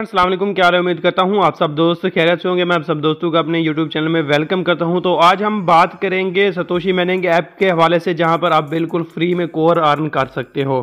असलम क्या उम्मीद करता हूँ आप सब दोस्त खैरत से होंगे मैं आप सब दोस्तों का अपने यूट्यूब चैनल में वेलकम करता हूँ तो आज हम बात करेंगे सतोशी के ऐप के हवाले से जहाँ पर आप बिल्कुल फ्री में कोर अर्न कर सकते हो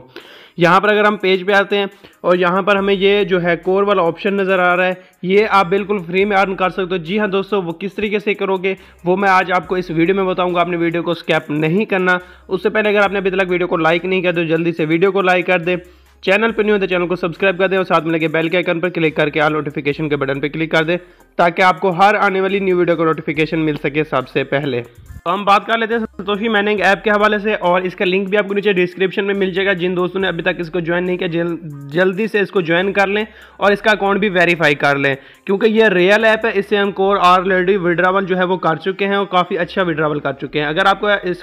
यहाँ पर अगर हम पेज पे आते हैं और यहाँ पर हमें ये जो है कोर वाला ऑप्शन नज़र आ रहा है ये आप बिल्कुल फ्री में अर्न कर सकते हो जी हाँ दोस्तों वो किस तरीके से करोगे वो मैं आज आपको इस वीडियो में बताऊंगा आपने वीडियो को स्कैप नहीं करना उससे पहले अगर आपने अभी तक वीडियो को लाइक नहीं किया तो जल्दी से वीडियो को लाइक कर दें चैनल पर नहीं होते चैनल को सब्सक्राइब कर दें और साथ में लगे बेल के आइकन पर क्लिक करके आल नोटिफिकेशन के बटन पर क्लिक कर दें ताकि आपको हर आने वाली न्यू वीडियो का नोटिफिकेशन मिल सके सबसे पहले तो हम बात कर लेते हैं संतोषी मैनिंग ऐप के हवाले से और इसका लिंक भी आपको नीचे डिस्क्रिप्शन में मिल जाएगा जिन दोस्तों ने अभी तक इसको ज्वाइन नहीं किया जल, जल्दी से इसको ज्वाइन कर लें और इसका अकाउंट भी वेरीफाई कर लें क्योंकि ये रियल ऐप है इससे हम कोर ऑलरेडी विड्रावल जो है वो कर चुके हैं और काफ़ी अच्छा विड्रावल कर चुके हैं अगर आपको इस,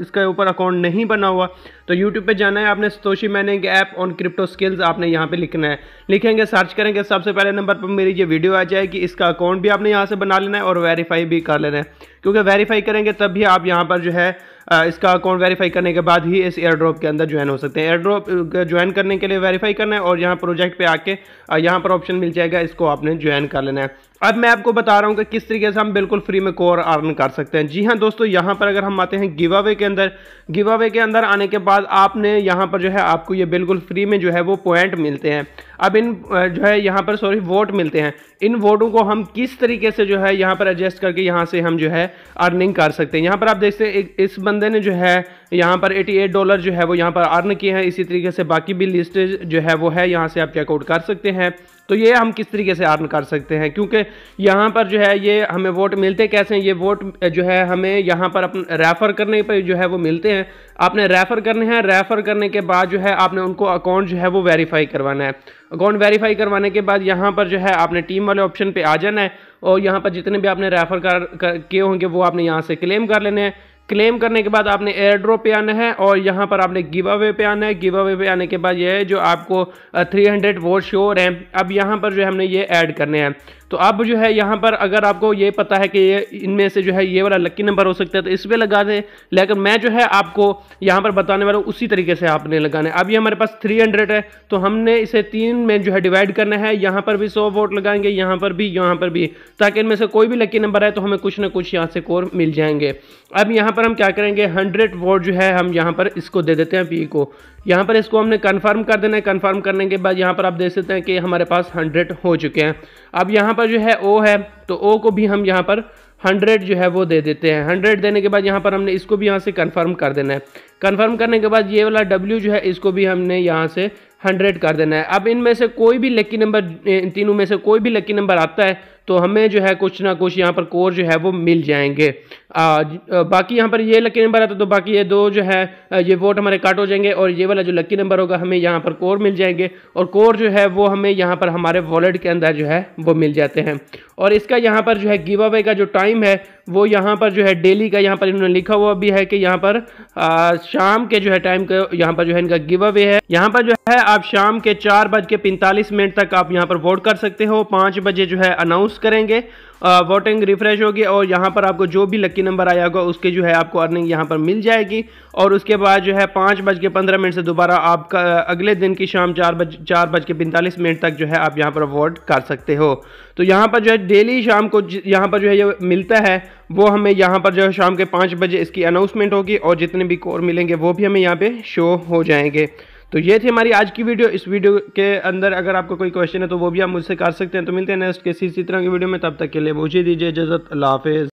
इसके ऊपर अकाउंट नहीं बना हुआ तो यूट्यूब पर जाना है आपने संतोषी मैनिंग ऐप ऑन क्रिप्टो स्किल्स आपने यहाँ पर लिखना है लिखेंगे सर्च करेंगे सबसे पहले नंबर पर मेरी ये वीडियो आ जाएगी इसका अकाउंट भी आपने यहाँ से बना लेना है और वेरीफाई भी कर लेना है क्योंकि वेरीफाई करेंगे तब भी आप यहाँ पर जो है इसका अकाउंट वेरीफाई करने के बाद ही इस एयर ड्रॉप के अंदर ज्वाइन हो सकते हैं एयर ड्रॉप ज्वाइन करने के लिए वेरीफाई करना है और यहाँ प्रोजेक्ट पे आके यहाँ पर ऑप्शन मिल जाएगा इसको आपने ज्वाइन कर लेना है अब मैं आपको बता रहा हूँ कि किस तरीके से हम बिल्कुल फ्री में कोर अर्न कर सकते हैं जी हाँ दोस्तों यहाँ पर अगर हम आते हैं गिव अवे के अंदर गिव अवे के अंदर आने के बाद आपने यहाँ पर जो है आपको ये बिल्कुल फ्री में जो है वो पॉइंट मिलते हैं अब इन जो है यहाँ पर सॉरी वोट मिलते हैं इन वोटों को हम किस तरीके से जो है यहाँ पर एडजस्ट करके यहाँ से हम जो है अर्निंग कर सकते हैं यहाँ पर आप देखते हैं इस बंद बंदे ने जो है यहाँ पर 88 डॉलर जो है वो यहाँ पर अर्न किए हैं इसी तरीके से बाकी भी लिस्ट जो है वो है यहाँ से आप चेकआउट कर सकते हैं तो ये हम किस तरीके से अर्न कर सकते हैं क्योंकि यहाँ पर जो है ये हमें वोट मिलते कैसे हैं ये वोट जो है हमें यहाँ पर अपने रेफ़र करने पर जो है वो मिलते हैं आपने रेफ़र करने हैं रेफ़र करने के बाद जो है आपने उनको अकाउंट जो है वो वेरीफाई करवाना है अकाउंट वेरीफाई करवाने के बाद यहाँ पर जो है आपने टीम वाले ऑप्शन पर आ जाना है और यहाँ पर जितने भी आपने रेफ़र कर, कर किए होंगे वो आपने यहाँ से क्लेम कर लेने हैं क्लेम करने के बाद आपने एयर ड्रॉप पे आना है और यहाँ पर आपने गिव अवे पे आना है गिव अवे पे आने के बाद यह है जो आपको 300 हंड्रेड वोट श्योर है अब यहाँ पर जो हमने ये ऐड करने हैं तो अब जो है यहाँ पर अगर आपको ये पता है कि ये इनमें से जो है ये वाला लकी नंबर हो सकता है तो इस पर लगा दें लेकिन मैं जो है आपको यहाँ पर बताने वाला हूँ उसी तरीके से आपने लगाने अभी अब ये हमारे पास 300 है तो हमने इसे तीन में जो है डिवाइड करना है यहाँ पर भी सौ वोट लगाएंगे यहाँ पर भी यहाँ पर भी ताकि इनमें से कोई भी लकी नंबर है तो हमें कुछ ना कुछ यहाँ से कोर मिल जाएंगे अब यहाँ पर हम क्या करेंगे हंड्रेड वोट जो है हम यहाँ पर इसको दे देते हैं पी को यहाँ पर इसको हमने कन्फर्म कर देना है कन्फर्म करने के बाद यहाँ पर आप देख सकते हैं कि हमारे पास हंड्रेड हो चुके हैं अब यहाँ पर जो है ओ है तो ओ को भी हम यहाँ पर हंड्रेड जो है वो दे देते हैं हंड्रेड देने के बाद यहाँ पर हमने इसको भी यहाँ से कन्फर्म कर देना है कन्फर्म करने के बाद ये वाला डब्ल्यू जो है इसको भी हमने यहाँ से हंड्रेड कर देना है अब इनमें से कोई भी लक्की नंबर तीनों में से कोई भी लक्की नंबर आता है तो हमें जो है कुछ ना कुछ यहाँ पर कोर जो है वो मिल जाएंगे आ, बाकी यहाँ पर ये लकी नंबर आता तो बाकी ये दो जो है ये वोट हमारे काट हो जाएंगे और ये वाला जो लकी नंबर होगा हमें यहाँ पर कोर मिल जाएंगे और कोर जो है वो हमें यहाँ पर हमारे वॉलेट के अंदर जो है वो मिल जाते हैं और इसका यहाँ पर जो है गिव अवे का जो टाइम है वो यहाँ पर जो है डेली का यहाँ पर इन्होंने लिखा हुआ भी है कि यहाँ पर आ, शाम के जो है टाइम का यहाँ पर जो है इनका गिव अवे है यहाँ पर जो है आप शाम के चार बज के पैंतालीस मिनट तक आप यहाँ पर वोट कर सकते हो पाँच बजे जो है अनाउंस बाउंस करेंगे वोटिंग रिफ्रेश होगी और यहाँ पर आपको जो भी लकी नंबर आया होगा उसके जो है आपको अर्निंग यहाँ पर मिल जाएगी और उसके बाद जो है पाँच बज के पंद्रह मिनट से दोबारा आपका अगले दिन की शाम चार बज चार बज के पैंतालीस मिनट तक जो है आप यहाँ पर वोट कर सकते हो तो यहाँ पर जो है डेली शाम को यहाँ पर जो है ये मिलता है वो हमें यहाँ पर जो है शाम के पाँच बजे इसकी अनाउंसमेंट होगी और जितने भी कोर मिलेंगे वो भी हमें यहाँ पर शो हो जाएंगे तो ये थी हमारी आज की वीडियो इस वीडियो के अंदर अगर आपको कोई क्वेश्चन है तो वो भी आप मुझसे कर सकते हैं तो मिलते हैं नेक्स्ट किसी इसी तरह की वीडियो में तब तक के लिए मुझे दीजिए इजाज़त अल्लाह हाफिज़